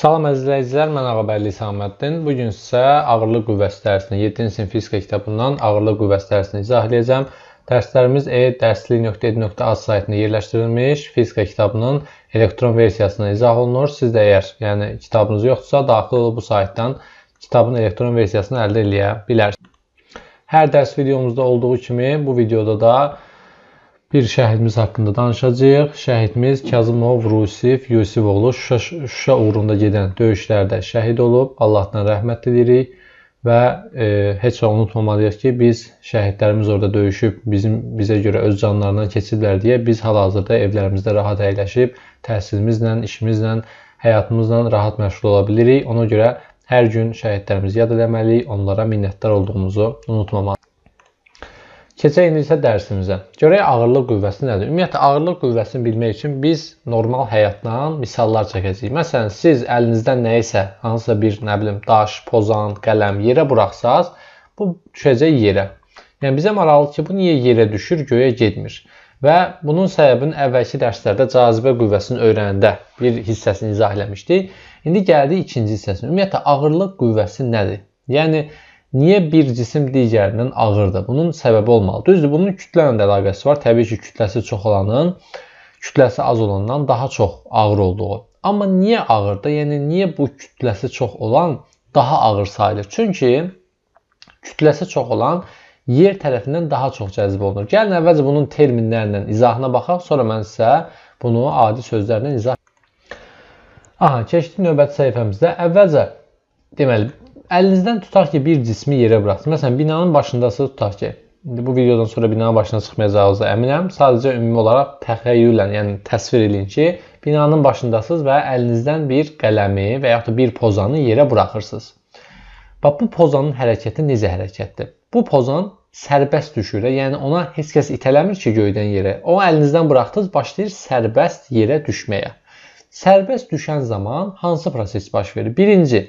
Salam əzizləyicilər, mən Ağabəyli Saməddin. Bu gün sizə ağırlıq qüvvəsi dərsini 7-ci sinif fizika kitabından ağırlıq qüvvəsi dərsini izah edəcəm. Dərslərimiz e-dərslik.ed.az saytında yerləşdirilmiş fizika kitabının elektron versiyasına izah olunur. Siz də əgər, yəni kitabınız yoxdursa, daxil olub bu saytdan kitabın elektron versiyasını əldə edə bilərsiniz. Hər dərs videomuzda olduğu kimi bu videoda da Bir şəhidimiz haqqında danışacağıq. Şəhidimiz Kazımov Rusif Yusifoğlu Şuşa, Şuşa uğrunda gedən döyüşlərdə şəhid olub. Allahdan rəhmət dilirik və e, heç vaxt unutmamalıyıq ki, biz şəhidlərimiz orada döyüşüb, bizim bizə görə öz canlarından keçiblər deyə biz hal-hazırda evlərimizdə rahat əyləşib, təhsilimizlə, işimizlə, həyatımızla rahat məşğul ola bilirik. Ona görə hər gün şəhidlərimizi yad etməliyik, onlara minnətdar olduğumuzu unutmamalıyıq. Keçək indi isə dərsimizə. Görək ağırlıq qüvvəsi nədir? Ümumiyyətlə ağırlıq qüvvəsini bilmək üçün biz normal həyatdan misallar çəkəcəyik. Məsələn, siz əlinizdən nə isə, hansısa bir, nə bilim, daş, pozan, qələm yerə buraxsaz, bu düşəcək yerə. Yəni bizə maraqlıdır ki, bu niyə yerə düşür, göyə getmir? Və bunun səbəbini əvvəlki dərslərdə cazibə qüvvəsini öyrənəndə bir hissəsini izah eləmişdik. İndi gəldik ikinci hissəsinə. Ümumiyyətlə ağırlıq qüvvəsi nədir? Yəni Niyə bir cisim digərindən ağırdır? Bunun səbəbi olmalı. Düzdür, bunun kütlə ilə də əlaqəsi var. Təbii ki, kütləsi çox olanın kütləsi az olandan daha çox ağır olduğu. Amma niyə ağırdır? Yəni niyə bu kütləsi çox olan daha ağır sayılır? Çünki kütləsi çox olan yer tərəfindən daha çox cəzb olunur. Gəlin əvvəlcə bunun terminlərlə izahına baxaq, sonra mən sizə bunu adi sözlərlə izah. Aha, keçdik növbəti səhifəmizdə. Əvvəlcə deməli Əlinizdən tutaq ki, bir cismi yerə buraxdınız. Məsələn, binanın başındasınız, tutaq ki. İndi bu videodan sonra binanın başına çıxmayacağınızı əminəm. Sadəcə ümumi olaraq təxəyyüllə, yəni təsvir edin ki, binanın başındasınız və əlinizdən bir qələmi və yaxud da bir pozanı yerə buraxırsınız. Bax bu pozanın hərəkəti necə hərəkətdir? Bu pozan sərbəst düşür, yəni ona heç kəs itələmir ki, göydən yerə. O əlinizdən buraxdınız, başlayır sərbəst yerə düşməyə. Sərbəst düşən zaman hansı proses baş verir? Birinci,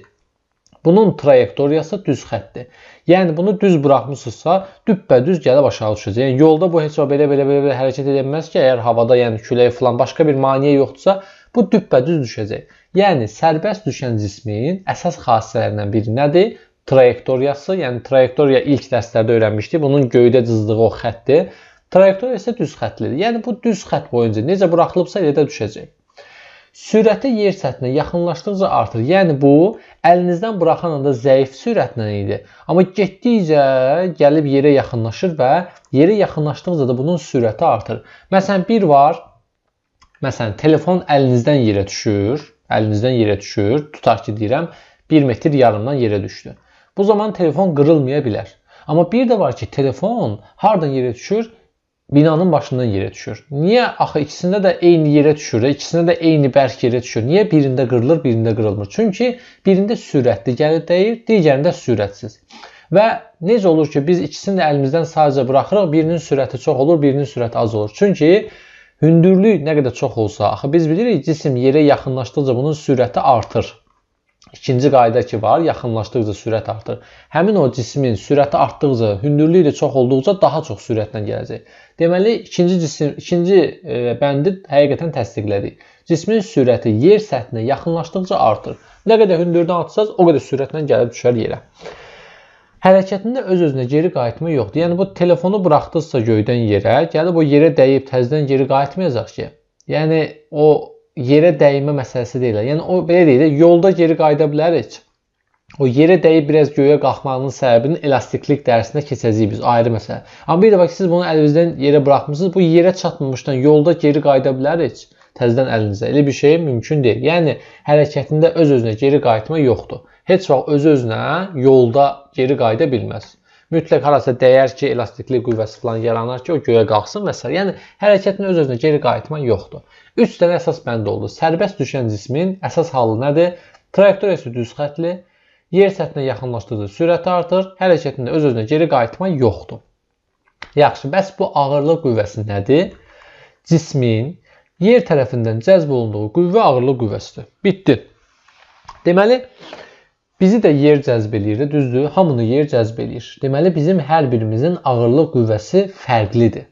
Bunun trayektoriyası düz xəttdir. Yəni bunu düz buraxmısınızsa, düppədüz gəlib aşağı düşəcək. Yəni yolda bu heç o belə belə belə, belə hərəkət edə bilməz ki, əgər havada, yəni külək falan başqa bir maneə yoxdursa, bu düppədüz düşəcək. Yəni sərbəst düşən cismin əsas xassələrindən biri nədir? Trayektoriyası, yəni trayektoriya ilk dərslərdə öyrənmişdik. Bunun göydə cızdığı o xəttdir. Trayektoriya isə düz xəttlidir. Yəni bu düz xətt boyunca necə buraxılıbsa elə də düşəcək. Sürəti yer səthinə yaxınlaşdıqca artır. Yəni bu əlinizdən buraxan anda zəif sürətlə idi. Amma getdikcə gəlib yerə yaxınlaşır və yerə yaxınlaşdıqca da bunun sürəti artır. Məsələn bir var. Məsələn telefon əlinizdən yerə düşür. Əlinizdən yerə düşür. Tutaq ki deyirəm 1 metr yarımdan yerə düşdü. Bu zaman telefon qırılmaya bilər. Amma bir də var ki, telefon hardan yerə düşür? binanın başından yerə düşür. Niyə axı ikisində də eyni yerə düşür, ikisində də eyni bərk yerə düşür. Niyə birində qırılır, birində qırılmır? Çünki birində sürətli gəlir dəyir, digərində sürətsiz. Və necə olur ki, biz ikisini də əlimizdən sadəcə buraxırıq, birinin sürəti çox olur, birinin sürəti az olur. Çünki hündürlük nə qədər çox olsa, axı biz bilirik, cisim yerə yaxınlaşdıqca bunun sürəti artır. İkinci qayda ki var, yaxınlaşdıqca sürət artır. Həmin o cismin sürəti artdıqca, hündürlüyü də çox olduqca daha çox sürətlə gələcək. Deməli, ikinci cisim, ikinci e, bəndi həqiqətən təsdiqlədik. Cismin sürəti yer səthinə yaxınlaşdıqca artır. Nə qədər hündürdən atsaz, o qədər sürətlə gəlib düşər yerə. Hərəkətində öz-özünə geri qayıtma yoxdur. Yəni bu telefonu buraxdıqsa göydən yerə, gəlib o yerə dəyib təzədən geri qayıtmayacaq ki. Yəni o yerə dəymə məsələsi deyil. Yəni o belə deyil, yolda geri qayıda bilərik. O yerə dəyib biraz göyə qalxmağının səbəbini elastiklik dərsinə keçəcəyik biz, ayrı məsələ. Amma bir dəfə ki siz bunu əlinizdən yerə buraxmısınız, bu yerə çatmamışdan yolda geri qayıda bilərik təzədən əlinizə. Elə bir şey mümkün deyil. Yəni hərəkətində öz-özünə geri qayıtma yoxdur. Heç vaxt öz-özünə yolda geri qayıda bilməz mütləq harasa dəyər ki, elastiklik qüvvəsi falan yaranır ki, o göyə qalxsın və s. Yəni hərəkətin öz-özünə geri qayıtma yoxdur. 3 dənə əsas bənd oldu. Sərbəst düşən cismin əsas halı nədir? Trayektoriyası düz xətli, yer səthinə yaxınlaşdıqca sürəti artır, hərəkətində öz-özünə geri qayıtma yoxdur. Yaxşı, bəs bu ağırlıq qüvvəsi nədir? Cismin yer tərəfindən cəzb olunduğu qüvvə ağırlıq qüvvəsidir. Bitdi. Deməli, Bizi də yer cəzb eləyir, düzdür? Hamını yer cəzb eləyir. Deməli, bizim hər birimizin ağırlıq qüvvəsi fərqlidir.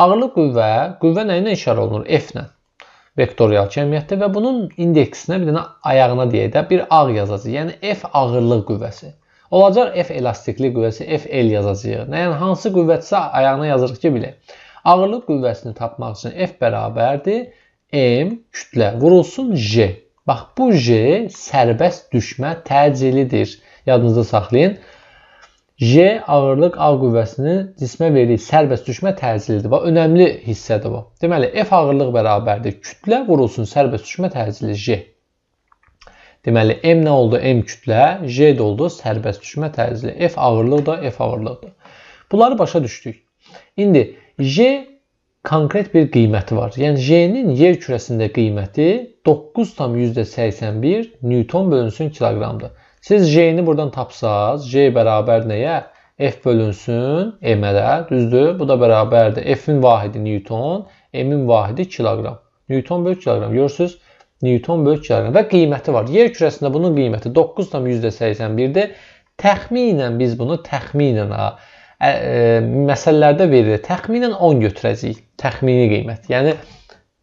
Ağırlıq qüvvə, qüvvə nə ilə işarə olunur? F-lə vektorial cəmiyyətdə və bunun indeksinə bir dənə ayağına deyək də bir ağ yazacağıq. Yəni F ağırlıq qüvvəsi. Olacaq F elastiklik qüvvəsi, F L yazacağıq. Yəni hansı qüvvətisə ayağına yazırıq ki, bilək. Ağırlıq qüvvəsini tapmaq üçün F bərabərdir M kütlə vurulsun J. Bax bu J sərbəst düşmə təcilidir. Yadınızda saxlayın. J ağırlıq A qüvvəsini cismə verib sərbəst düşmə təzilidir. Bax, önəmli hissədir bu. Deməli, F ağırlıq bərabərdir. Kütlə vurulsun sərbəst düşmə təzili J. Deməli, M nə oldu? M kütlə, J də oldu sərbəst düşmə təzili. F ağırlıq da F ağırlıqdır. Bunları başa düşdük. İndi J konkret bir qiyməti var. Yəni J-nin yer kürəsində qiyməti 9,81 Newton bölünsün kiloqramdır. Siz J-ni buradan tapsaz, J bərabər nəyə? F bölünsün M-ə, düzdür? Bu da bərabərdir. F-in vahidi Newton, M-in vahidi kiloqram. Newton bölü kiloqram. Görürsüz, Newton bölü kiloqram və qiyməti var. Yer kürəsində bunun qiyməti 9,81-dir. Təxminən biz bunu təxminən ha, ə, ə, məsələlərdə verilir. Təxminən 10 götürəcəyik. Təxmini qiymət. Yəni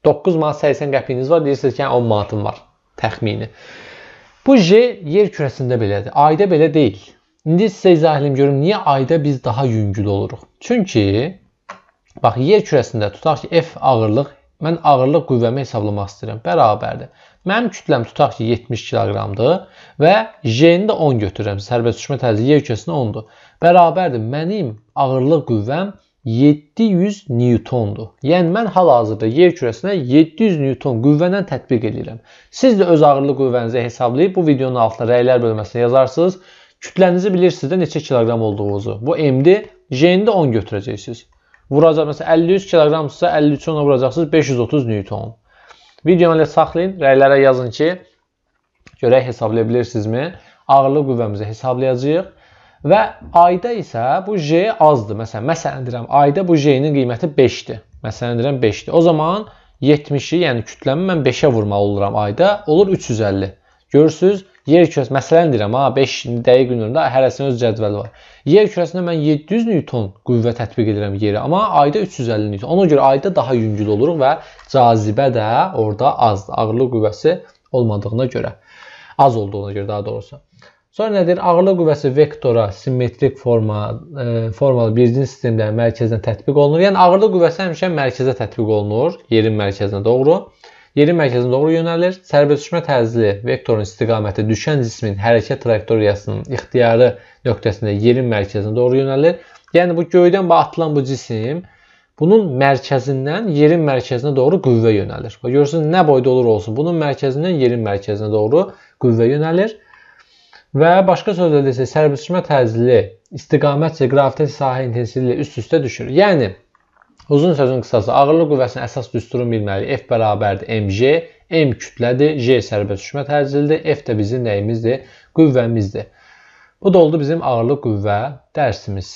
9 manat 80 qəpiyiniz var, deyirsiniz ki, yəni 10 manatım var. Təxmini. Bu J yer kürəsində belədir. Ayda belə deyil. İndi sizə izah edim görüm niyə ayda biz daha yüngül oluruq. Çünki bax yer kürəsində tutaq ki F ağırlıq mən ağırlıq qüvvəmi hesablamaq istəyirəm. Bərabərdir. Mənim kütləm tutaq ki 70 kq-dır və J-ni də 10 götürürəm. Sərbəst düşmə tərzi yer kürəsində 10-dur. Bərabərdir. Mənim ağırlıq qüvvəm 700 Newtondur. Yəni mən hal-hazırda yer kürəsinə 700 Newton qüvvədən tətbiq edirəm. Siz də öz ağırlıq qüvvənizi hesablayıb bu videonun altına rəylər bölməsinə yazarsınız. Kütlənizi bilirsiniz də neçə kiloqram olduğunuzu. Bu MD, J-də 10 götürəcəksiniz. Vuracaq məsələn 53 kiloqramsa 53 ona vuracaqsınız 530 Newton. Videonu elə saxlayın, rəylərə yazın ki, görək hesablaya bilirsinizmi? Ağırlıq qüvvəmizi hesablayacağıq. Və ayda isə bu j azdır. Məsələn, məsələn deyirəm, ayda bu j-nin qiyməti 5-dir. Məsələn deyirəm 5-dir. O zaman 70-i, yəni kütləmi mən 5-ə vurmalı oluram ayda, olur 350. Görürsüz, yer kürəsi məsələn deyirəm, ha 5 dəqiq günlərində hərəsinin öz cədvəli var. Yer kürəsində mən 700 Newton qüvvə tətbiq edirəm yerə, amma ayda 350 Newton. Ona görə ayda daha yüngül oluruq və cazibə də orada azdır. Ağırlıq qüvvəsi olmadığına görə, az olduğuna görə daha doğrusu. Sonra nədir? Ağırlıq qüvvəsi vektora simmetrik forma e, formalı bircin sistemlərin mərkəzinə tətbiq olunur. Yəni ağırlıq qüvvəsi həmişə mərkəzə tətbiq olunur, yerin mərkəzinə doğru. Yerin mərkəzinə doğru yönəlir. Sərbə düşmə tərzli vektorun istiqaməti düşən cismin hərəkət traktoriyasının ixtiyarı nöqtəsində yerin mərkəzinə doğru yönəlir. Yəni bu göydən atılan bu cisim bunun mərkəzindən yerin mərkəzinə doğru qüvvə yönəlir. Və görürsünüz nə boyda olur olsun, bunun mərkəzindən yerin mərkəzinə doğru qüvvə yönəlir. Və başqa sözlə desək, sərbəstləşmə təzyiqli istiqamətcə qravitet sahə intensivliyi üst-üstə düşür. Yəni uzun sözün qısası, ağırlıq qüvvəsinin əsas düsturu bilməli F bərabərdir mg, m kütlədir, j sərbəstləşmə təzyiqlidir, f də bizim nəyimizdir? Qüvvəmizdir. Bu da oldu bizim ağırlıq qüvvə dərsimiz.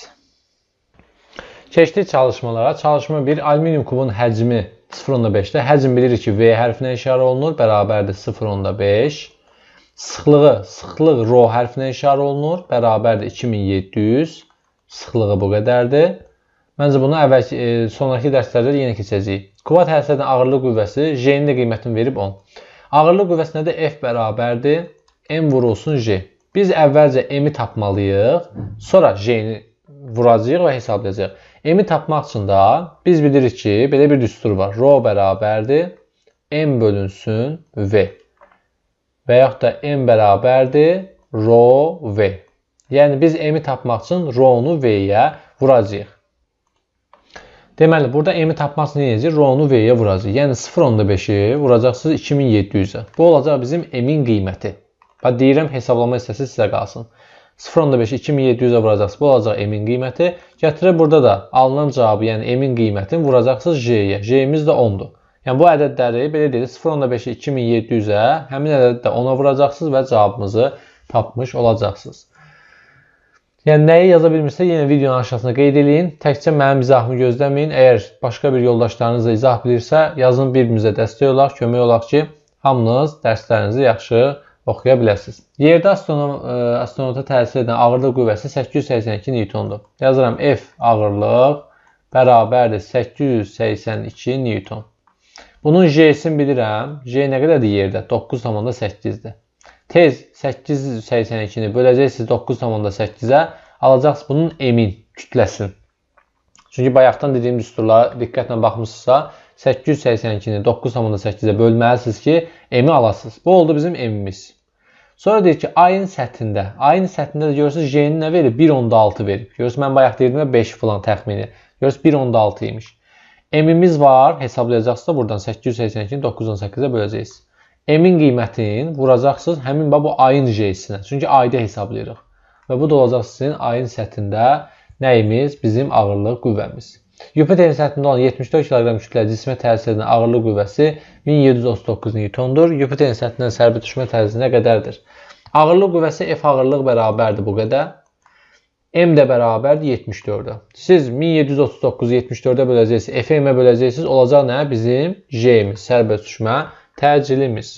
Keçdik çalışmalara. Çalışma 1 alüminium kubun həcmi 0.5-də. Həcm bilirik ki, V hərfinə işarə olunur, bərabərdir 0.5. Sıxlığı, sıxlıq rho hərfinə işarə olunur. Bərabərdir 2700. Sıxlığı bu qədərdir. Məncə bunu əvvəl e, sonrakı dərslərdə yenə keçəcəyik. Kvadrat hərflərinin ağırlıq qüvvəsi J-nin də qiymətini verib 10. Ağırlıq qüvvəsinə də F bərabərdir M vurulsun J. Biz əvvəlcə M-i tapmalıyıq, sonra J-ni vuracağıq və hesablayacağıq. M-i tapmaq üçün də biz bilirik ki, belə bir düstur var. Rho bərabərdir M bölünsün V və yaxud da m bərabərdir rho v. Yəni biz m-i tapmaq üçün rho-nu v-yə vuracağıq. Deməli, burada m-i tapmaq üçün necə? Rho-nu v-yə vuracağıq. Yəni 0.5-i vuracaqsınız 2700-ə. Bu olacaq bizim m-in qiyməti. Və deyirəm, hesablama hissəsi sizə qalsın. 0.5-i 2700-ə vuracaqsınız. Bu olacaq m-in qiyməti. Gətirib burada da alınan cavabı, yəni m-in qiymətini vuracaqsınız j-yə. J-imiz də 10-dur. Yəni bu ədədləri belə deyək 0.5-i 2700-ə, həmin ədədi də 10-a vuracaqsınız və cavabımızı tapmış olacaqsınız. Yəni nəyi yaza bilmirsə, yenə videonun aşağısına qeyd eləyin. Təkcə mənim izahımı gözləməyin. Əgər başqa bir yoldaşlarınız da izah bilirsə, yazın bir-birimizə dəstək olaq, kömək olaq ki, hamınız dərslərinizi yaxşı oxuya biləsiniz. Yerdə astronom e, astronota təsir edən ağırlıq qüvvəsi 882 Newtondur. Yazıram F ağırlıq bərabərdir 882 Newton. Bunun J-sini bilirəm. J nə qədərdir yerdə? 9,8-dir. Tez 882-ni böləcəksiniz 9,8-ə. Alacaqsınız bunun emin kütləsin. Çünki bayaqdan dediyim düsturlara diqqətlə baxmışsınızsa, 882-ni 9,8-ə bölməlisiniz ki, emi alasınız. Bu oldu bizim emimiz. Sonra deyir ki, ayın səthində. Ayın səthində də görürsünüz, J-ni nə verir? 1,6 verib. Görürsünüz, mən bayaq deyirdim ya, 5 filan təxmini. Görürsünüz, 1,6 imiş. M-imiz var, hesablayacaqsınız da buradan 882-ni 918-ə böləcəksiniz. M-in qiymətini vuracaqsınız həmin bu ayın J-sinə. Çünki ayda hesablayırıq. Və bu da olacaq sizin ayın səthində nəyimiz? Bizim ağırlıq qüvvəmiz. Yupiterin səthində olan 74 kq kütlə cismə təsir edən ağırlıq qüvvəsi 1739 Newtondur. Yupiterin səthindən sərbə düşmə tərzinə qədərdir. Ağırlıq qüvvəsi F ağırlıq bərabərdir bu qədər. M də bərabərdir 74-ə. Siz 1739-u 74-ə böləcəksiniz, FM-ə böləcəksiniz. Olacaq nə? Bizim J-imiz, sərbəst düşmə təcilimiz.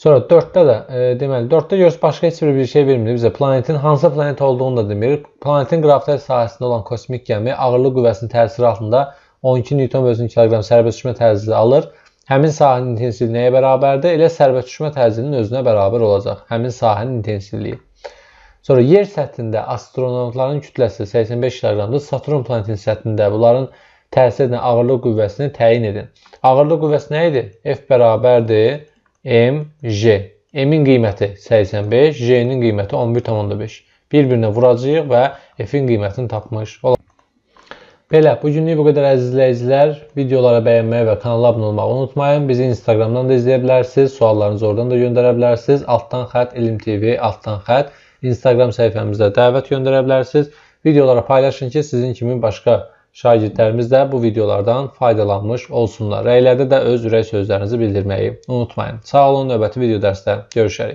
Sonra 4-də də, e, deməli 4-də görürüz başqa heç bir şey vermir bizə. Planetin hansı planet olduğunu da demir. Planetin qravitasiya sahəsində olan kosmik gəmi ağırlıq qüvvəsinin təsiri altında 12 Newton özünü kiloqram sərbəst düşmə təcili alır Həmin sahənin intensivliyi nəyə bərabərdir? Elə sərbət düşmə tərzinin özünə bərabər olacaq. Həmin sahənin intensivliyi. Sonra yer səthində astronavtların kütləsi 85 kq-dır. Saturn planetinin səthində bunların təsir edən ağırlıq qüvvəsini təyin edin. Ağırlıq qüvvəsi nə idi? F bərabərdir mg. M-in qiyməti 85, J-nin qiyməti 11,5. Bir-birinə vuracağıq və F-in qiymətini tapmış olacağıq. Belə, bu günlük bu qədər əziz izləyicilər. Videoları bəyənməyi və kanala abunə olmağı unutmayın. Bizi Instagramdan da izləyə bilərsiniz. Suallarınızı oradan da göndərə bilərsiniz. Altdan xətt Elm TV, altdan xətt Instagram səhifəmizdə dəvət göndərə bilərsiniz. Videoları paylaşın ki, sizin kimi başqa şagirdlərimiz də bu videolardan faydalanmış olsunlar. Rəylərdə də öz ürək sözlərinizi bildirməyi unutmayın. Sağ olun, növbəti video dərsdə görüşərik.